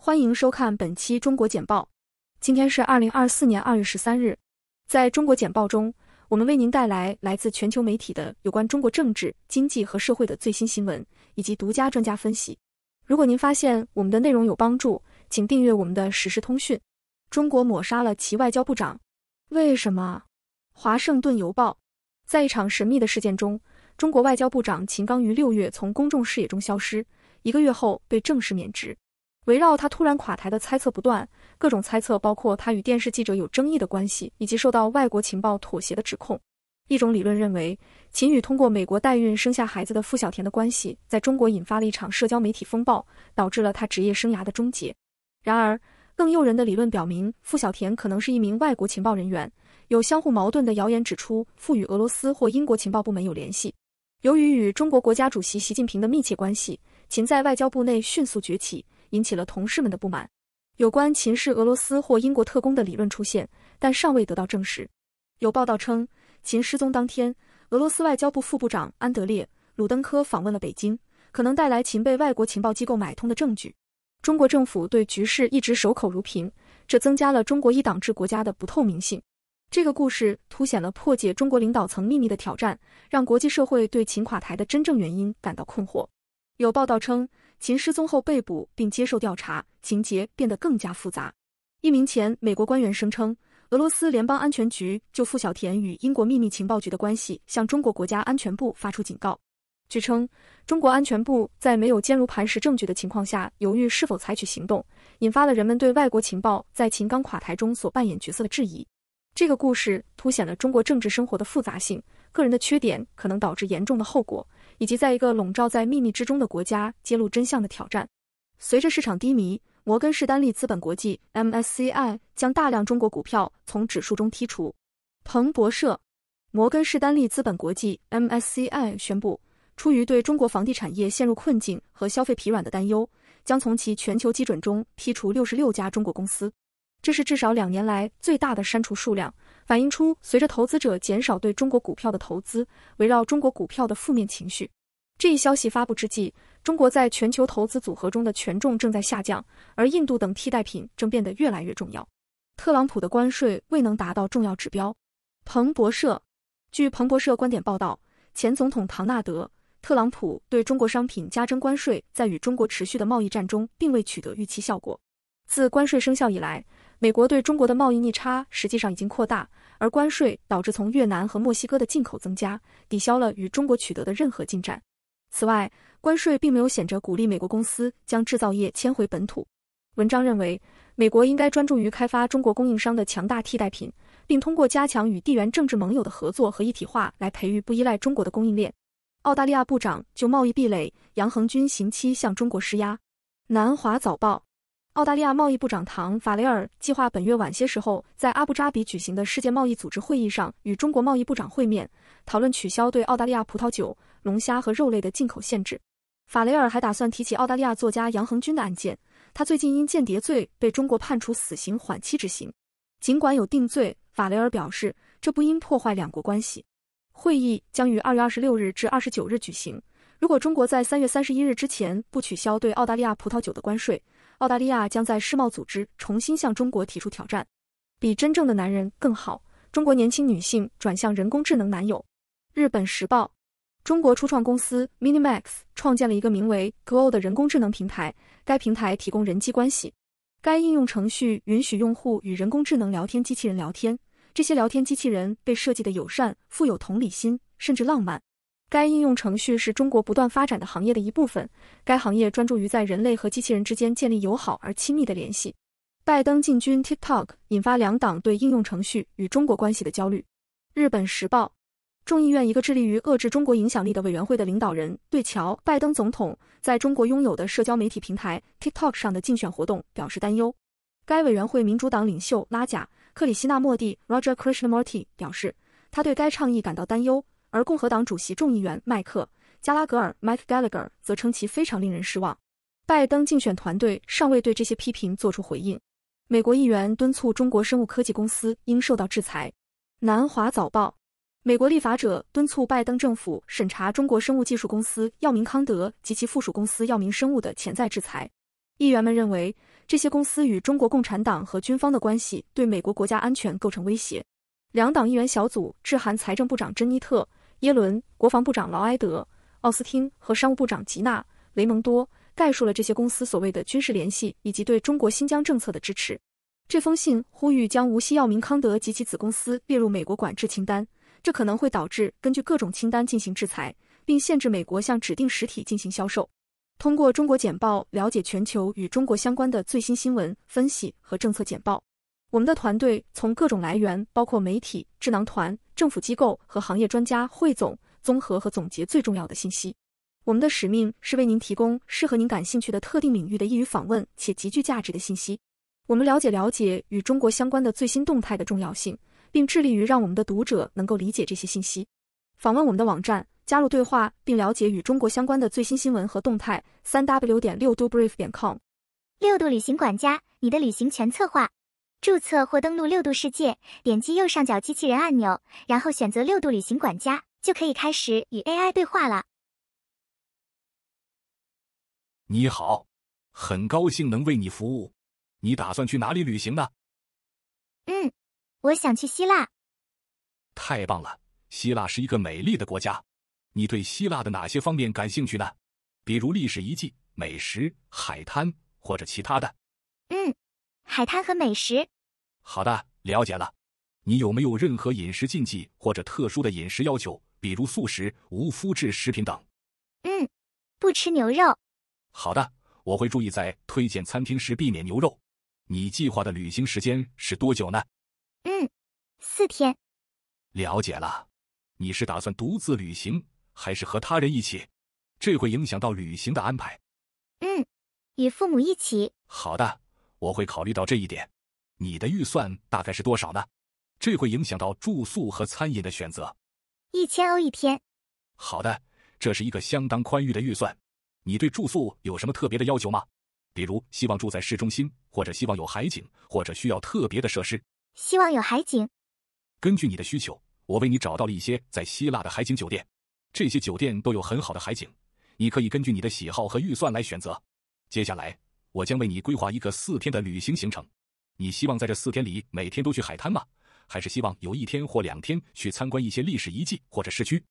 欢迎收看本期中国简报。今天是二零二四年二月十三日。在中国简报中，我们为您带来来自全球媒体的有关中国政治、经济和社会的最新新闻以及独家专家分析。如果您发现我们的内容有帮助，请订阅我们的实时通讯。中国抹杀了其外交部长，为什么？华盛顿邮报在一场神秘的事件中，中国外交部长秦刚于六月从公众视野中消失，一个月后被正式免职。围绕他突然垮台的猜测不断，各种猜测包括他与电视记者有争议的关系，以及受到外国情报妥协的指控。一种理论认为，秦宇通过美国代孕生下孩子的付小田的关系，在中国引发了一场社交媒体风暴，导致了他职业生涯的终结。然而，更诱人的理论表明，付小田可能是一名外国情报人员。有相互矛盾的谣言指出，付与俄罗斯或英国情报部门有联系。由于与中国国家主席习近平的密切关系，秦在外交部内迅速崛起。引起了同事们的不满。有关秦是俄罗斯或英国特工的理论出现，但尚未得到证实。有报道称，秦失踪当天，俄罗斯外交部副部长安德烈·鲁登科访问了北京，可能带来秦被外国情报机构买通的证据。中国政府对局势一直守口如瓶，这增加了中国一党制国家的不透明性。这个故事凸显了破解中国领导层秘密的挑战，让国际社会对秦垮台的真正原因感到困惑。有报道称，秦失踪后被捕并接受调查，情节变得更加复杂。一名前美国官员声称，俄罗斯联邦安全局就傅小田与英国秘密情报局的关系向中国国家安全部发出警告。据称，中国安全部在没有坚如磐石证据的情况下犹豫是否采取行动，引发了人们对外国情报在秦刚垮台中所扮演角色的质疑。这个故事凸显了中国政治生活的复杂性。个人的缺点可能导致严重的后果，以及在一个笼罩在秘密之中的国家揭露真相的挑战。随着市场低迷，摩根士丹利资本国际 （MSCI） 将大量中国股票从指数中剔除。彭博社，摩根士丹利资本国际 （MSCI） 宣布，出于对中国房地产业陷入困境和消费疲软的担忧，将从其全球基准中剔除六十六家中国公司，这是至少两年来最大的删除数量。反映出，随着投资者减少对中国股票的投资，围绕中国股票的负面情绪。这一消息发布之际，中国在全球投资组合中的权重正在下降，而印度等替代品正变得越来越重要。特朗普的关税未能达到重要指标。彭博社，据彭博社观点报道，前总统唐纳德·特朗普对中国商品加征关税，在与中国持续的贸易战中并未取得预期效果。自关税生效以来。美国对中国的贸易逆差实际上已经扩大，而关税导致从越南和墨西哥的进口增加，抵消了与中国取得的任何进展。此外，关税并没有显着鼓励美国公司将制造业迁回本土。文章认为，美国应该专注于开发中国供应商的强大替代品，并通过加强与地缘政治盟友的合作和一体化来培育不依赖中国的供应链。澳大利亚部长就贸易壁垒、杨恒军刑期向中国施压。南华早报。澳大利亚贸易部长唐·法雷尔计划本月晚些时候在阿布扎比举行的世界贸易组织会议上与中国贸易部长会面，讨论取消对澳大利亚葡萄酒、龙虾和肉类的进口限制。法雷尔还打算提起澳大利亚作家杨恒军的案件，他最近因间谍罪被中国判处死刑缓期执行。尽管有定罪，法雷尔表示这不应破坏两国关系。会议将于2月26日至29日举行。如果中国在三月三十一日之前不取消对澳大利亚葡萄酒的关税，澳大利亚将在世贸组织重新向中国提出挑战。比真正的男人更好，中国年轻女性转向人工智能男友。日本时报，中国初创公司 Minimax 创建了一个名为 Glow 的人工智能平台，该平台提供人际关系。该应用程序允许用户与人工智能聊天机器人聊天，这些聊天机器人被设计的友善、富有同理心，甚至浪漫。该应用程序是中国不断发展的行业的一部分。该行业专注于在人类和机器人之间建立友好而亲密的联系。拜登进军 TikTok 引发两党对应用程序与中国关系的焦虑。日本时报，众议院一个致力于遏制中国影响力的委员会的领导人对乔·拜登总统在中国拥有的社交媒体平台 TikTok 上的竞选活动表示担忧。该委员会民主党领袖拉贾·克里希纳莫蒂 r o g e r k r i s h n a m u r t i 表示，他对该倡议感到担忧。而共和党主席众议员迈克·加拉格尔 （Mike Gallagher） 则称其非常令人失望。拜登竞选团队尚未对这些批评做出回应。美国议员敦促中国生物科技公司应受到制裁。南华早报：美国立法者敦促拜登政府审查中国生物技术公司药明康德及其附属公司药明生物的潜在制裁。议员们认为，这些公司与中国共产党和军方的关系对美国国家安全构成威胁。两党议员小组致函财政部长珍妮特。耶伦、国防部长劳埃德·奥斯汀和商务部长吉娜·雷蒙多概述了这些公司所谓的军事联系以及对中国新疆政策的支持。这封信呼吁将无锡药明康德及其子公司列入美国管制清单，这可能会导致根据各种清单进行制裁，并限制美国向指定实体进行销售。通过中国简报了解全球与中国相关的最新新闻分析和政策简报。我们的团队从各种来源，包括媒体、智囊团、政府机构和行业专家，汇总、综合和总结最重要的信息。我们的使命是为您提供适合您感兴趣的特定领域的易于访问且极具价值的信息。我们了解了解与中国相关的最新动态的重要性，并致力于让我们的读者能够理解这些信息。访问我们的网站，加入对话，并了解与中国相关的最新新闻和动态。三 w 点六度 brief 点 com，六度旅行管家，你的旅行全策划。注册或登录六度世界，点击右上角机器人按钮，然后选择“六度旅行管家”，就可以开始与 AI 对话了。你好，很高兴能为你服务。你打算去哪里旅行呢？嗯，我想去希腊。太棒了，希腊是一个美丽的国家。你对希腊的哪些方面感兴趣呢？比如历史遗迹、美食、海滩，或者其他的？嗯。海滩和美食。好的，了解了。你有没有任何饮食禁忌或者特殊的饮食要求，比如素食、无麸质食品等？嗯，不吃牛肉。好的，我会注意在推荐餐厅时避免牛肉。你计划的旅行时间是多久呢？嗯，四天。了解了。你是打算独自旅行还是和他人一起？这会影响到旅行的安排。嗯，与父母一起。好的。我会考虑到这一点。你的预算大概是多少呢？这会影响到住宿和餐饮的选择。一千欧一天。好的，这是一个相当宽裕的预算。你对住宿有什么特别的要求吗？比如希望住在市中心，或者希望有海景，或者需要特别的设施？希望有海景。根据你的需求，我为你找到了一些在希腊的海景酒店。这些酒店都有很好的海景，你可以根据你的喜好和预算来选择。接下来。我将为你规划一个四天的旅行行程。你希望在这四天里每天都去海滩吗？还是希望有一天或两天去参观一些历史遗迹或者市区？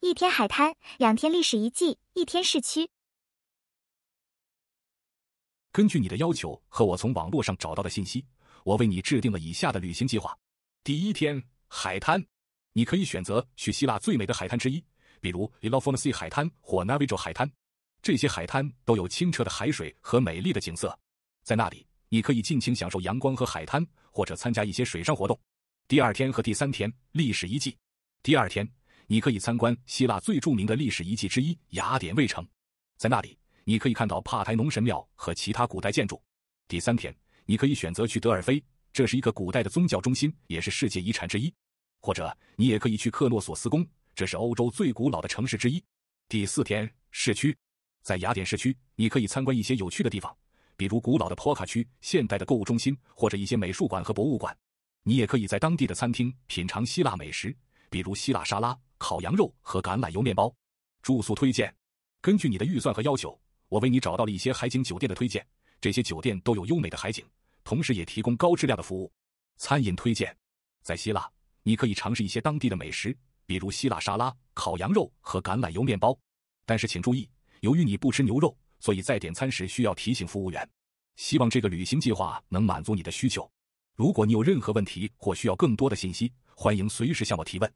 一天海滩，两天历史遗迹，一天市区。根据你的要求和我从网络上找到的信息，我为你制定了以下的旅行计划。第一天，海滩。你可以选择去希腊最美的海滩之一，比如 e l e f t s e a 海滩或 n a v a g o 海滩。这些海滩都有清澈的海水和美丽的景色，在那里你可以尽情享受阳光和海滩，或者参加一些水上活动。第二天和第三天，历史遗迹。第二天，你可以参观希腊最著名的历史遗迹之一雅典卫城，在那里你可以看到帕台农神庙和其他古代建筑。第三天，你可以选择去德尔菲，这是一个古代的宗教中心，也是世界遗产之一，或者你也可以去克诺索斯宫，这是欧洲最古老的城市之一。第四天，市区。在雅典市区，你可以参观一些有趣的地方，比如古老的坡卡区、现代的购物中心或者一些美术馆和博物馆。你也可以在当地的餐厅品尝希腊美食，比如希腊沙拉、烤羊肉和橄榄油面包。住宿推荐：根据你的预算和要求，我为你找到了一些海景酒店的推荐，这些酒店都有优美的海景，同时也提供高质量的服务。餐饮推荐：在希腊，你可以尝试一些当地的美食，比如希腊沙拉、烤羊肉和橄榄油面包。但是请注意。由于你不吃牛肉，所以在点餐时需要提醒服务员。希望这个旅行计划能满足你的需求。如果你有任何问题或需要更多的信息，欢迎随时向我提问。